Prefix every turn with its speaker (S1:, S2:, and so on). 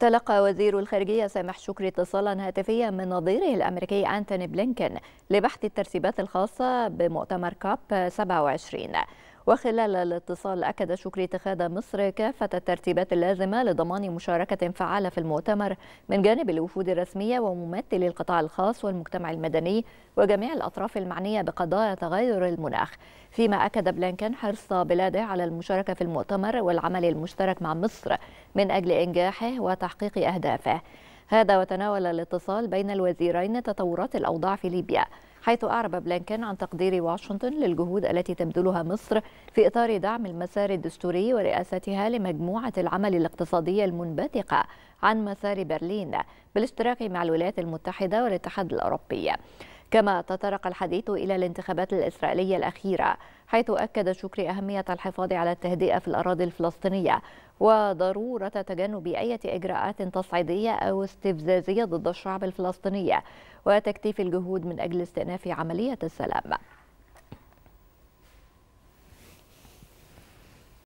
S1: تلقى وزير الخارجية سامح شكري اتصالا هاتفيا من نظيره الأمريكي أنتوني بلينكن لبحث الترتيبات الخاصة بمؤتمر كاب 27 وخلال الاتصال أكد شكري اتخاذ مصر كافة الترتيبات اللازمة لضمان مشاركة فعالة في المؤتمر من جانب الوفود الرسمية وممثلي القطاع الخاص والمجتمع المدني وجميع الأطراف المعنية بقضايا تغير المناخ فيما أكد بلينكن حرص بلاده على المشاركة في المؤتمر والعمل المشترك مع مصر من أجل إنجاحه وتحقيق أهدافه هذا وتناول الاتصال بين الوزيرين تطورات الأوضاع في ليبيا حيث أعرب بلينكن عن تقدير واشنطن للجهود التي تبذلها مصر في إطار دعم المسار الدستوري ورئاستها لمجموعة العمل الاقتصادية المنبثقة عن مسار برلين بالاشتراك مع الولايات المتحدة والاتحاد الأوروبي كما تطرق الحديث إلى الانتخابات الإسرائيلية الأخيرة حيث أكد شكري أهمية الحفاظ على التهدئة في الأراضي الفلسطينية وضرورة تجنب أي إجراءات تصعيدية أو استفزازية ضد الشعب الفلسطيني وتكثيف الجهود من أجل استئناف عملية السلام